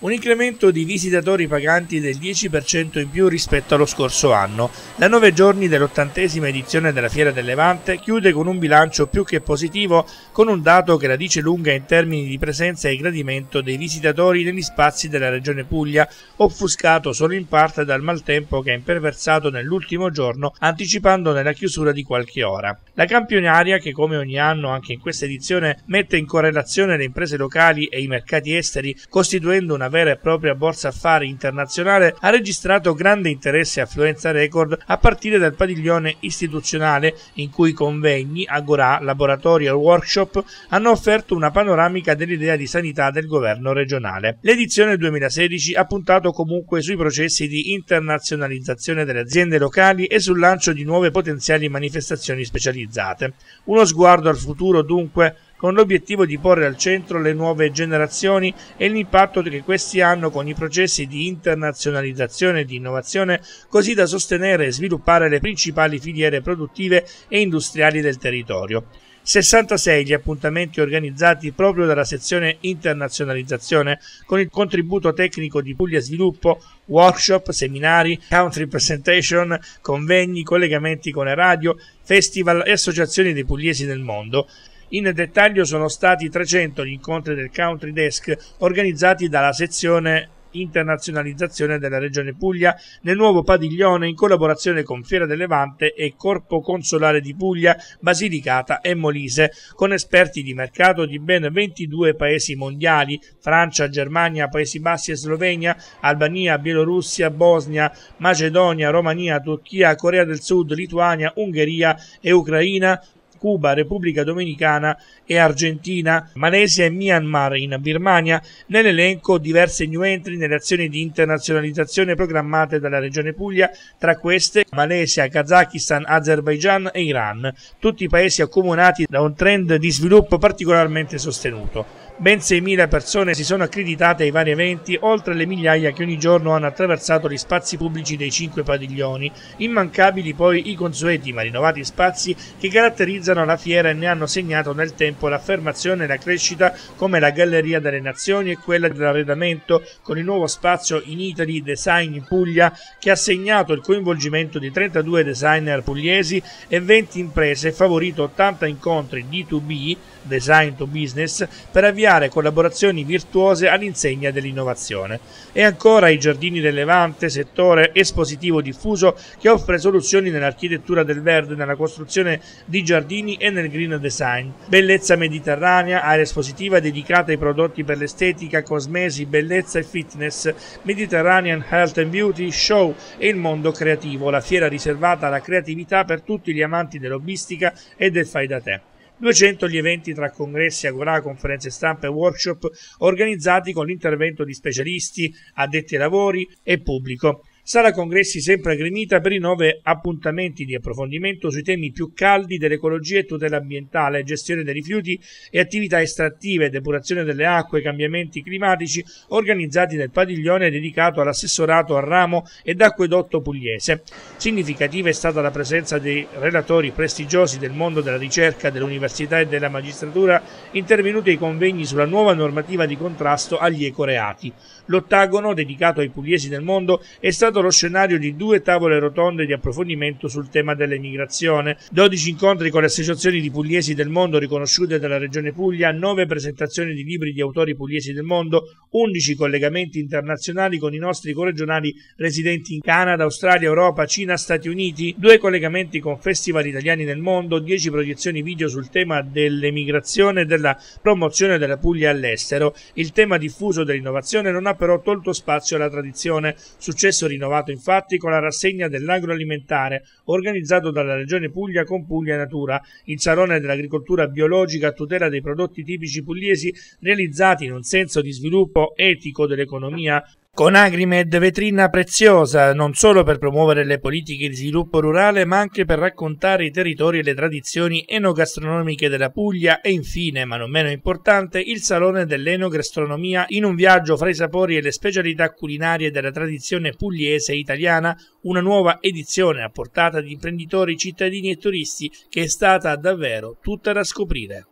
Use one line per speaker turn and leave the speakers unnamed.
un incremento di visitatori paganti del 10% in più rispetto allo scorso anno. Da nove giorni dell'ottantesima edizione della Fiera del Levante chiude con un bilancio più che positivo, con un dato che la dice lunga in termini di presenza e gradimento dei visitatori negli spazi della regione Puglia, offuscato solo in parte dal maltempo che ha imperversato nell'ultimo giorno, anticipando la chiusura di qualche ora. La campionaria, che come ogni anno anche in questa edizione mette in correlazione le imprese locali e i mercati esteri, costituendo una vera e propria borsa affari internazionale, ha registrato grande interesse e affluenza record a partire dal padiglione istituzionale in cui convegni, agorà, laboratori e workshop hanno offerto una panoramica dell'idea di sanità del governo regionale. L'edizione 2016 ha puntato comunque sui processi di internazionalizzazione delle aziende locali e sul lancio di nuove potenziali manifestazioni specializzate. Uno sguardo al futuro dunque con l'obiettivo di porre al centro le nuove generazioni e l'impatto che questi hanno con i processi di internazionalizzazione e di innovazione, così da sostenere e sviluppare le principali filiere produttive e industriali del territorio. 66 gli appuntamenti organizzati proprio dalla sezione internazionalizzazione con il contributo tecnico di Puglia Sviluppo, workshop, seminari, country presentation, convegni, collegamenti con le radio, festival e associazioni dei pugliesi nel mondo. In dettaglio sono stati 300 gli incontri del Country Desk organizzati dalla sezione internazionalizzazione della Regione Puglia nel nuovo padiglione in collaborazione con Fiera del Levante e Corpo Consolare di Puglia, Basilicata e Molise, con esperti di mercato di ben 22 paesi mondiali, Francia, Germania, Paesi Bassi e Slovenia, Albania, Bielorussia, Bosnia, Macedonia, Romania, Turchia, Corea del Sud, Lituania, Ungheria e Ucraina, Cuba, Repubblica Dominicana e Argentina, Malesia e Myanmar in Birmania, nell'elenco diverse new entry nelle azioni di internazionalizzazione programmate dalla Regione Puglia, tra queste Malesia, Kazakistan, Azerbaijan e Iran, tutti paesi accomunati da un trend di sviluppo particolarmente sostenuto. Ben 6.000 persone si sono accreditate ai vari eventi, oltre alle migliaia che ogni giorno hanno attraversato gli spazi pubblici dei cinque padiglioni, immancabili poi i consueti ma rinnovati spazi che caratterizzano la fiera e ne hanno segnato nel tempo l'affermazione e la crescita come la Galleria delle Nazioni e quella dell'arredamento con il nuovo spazio in Italy Design in Puglia che ha segnato il coinvolgimento di 32 designer pugliesi e 20 imprese e favorito 80 incontri D2B, Design to Business, per avviare avviare collaborazioni virtuose all'insegna dell'innovazione. E ancora i giardini del Levante, settore espositivo diffuso che offre soluzioni nell'architettura del verde, nella costruzione di giardini e nel green design. Bellezza mediterranea, area espositiva dedicata ai prodotti per l'estetica, cosmesi, bellezza e fitness, Mediterranean Health and Beauty, show e il mondo creativo, la fiera riservata alla creatività per tutti gli amanti dell'obbistica e del fai da te. 200 gli eventi tra congressi, agorà, conferenze stampa e workshop organizzati con l'intervento di specialisti, addetti ai lavori e pubblico. Sala Congressi sempre gremita per i nove appuntamenti di approfondimento sui temi più caldi dell'ecologia e tutela ambientale, gestione dei rifiuti e attività estrattive, depurazione delle acque, cambiamenti climatici, organizzati nel padiglione dedicato all'assessorato al ramo ed acquedotto pugliese. Significativa è stata la presenza dei relatori prestigiosi del mondo della ricerca, dell'università e della magistratura intervenuti ai convegni sulla nuova normativa di contrasto agli ecoreati. L'ottagono, dedicato ai pugliesi del mondo, è stato stato lo scenario di due tavole rotonde di approfondimento sul tema dell'emigrazione, 12 incontri con le associazioni di pugliesi del mondo riconosciute dalla Regione Puglia, 9 presentazioni di libri di autori pugliesi del mondo, 11 collegamenti internazionali con i nostri corregionali residenti in Canada, Australia, Europa, Cina, Stati Uniti, 2 collegamenti con festival italiani nel mondo, 10 proiezioni video sul tema dell'emigrazione e della promozione della Puglia all'estero. Il tema diffuso dell'innovazione non ha però tolto spazio alla tradizione, successo rinnovato innovato infatti con la rassegna dell'agroalimentare organizzato dalla Regione Puglia con Puglia Natura, il Salone dell'Agricoltura Biologica a tutela dei prodotti tipici pugliesi realizzati in un senso di sviluppo etico dell'economia con Agrimed vetrina preziosa non solo per promuovere le politiche di sviluppo rurale ma anche per raccontare i territori e le tradizioni enogastronomiche della Puglia e infine, ma non meno importante, il Salone dell'Enogastronomia in un viaggio fra i sapori e le specialità culinarie della tradizione pugliese e italiana, una nuova edizione a portata di imprenditori, cittadini e turisti che è stata davvero tutta da scoprire.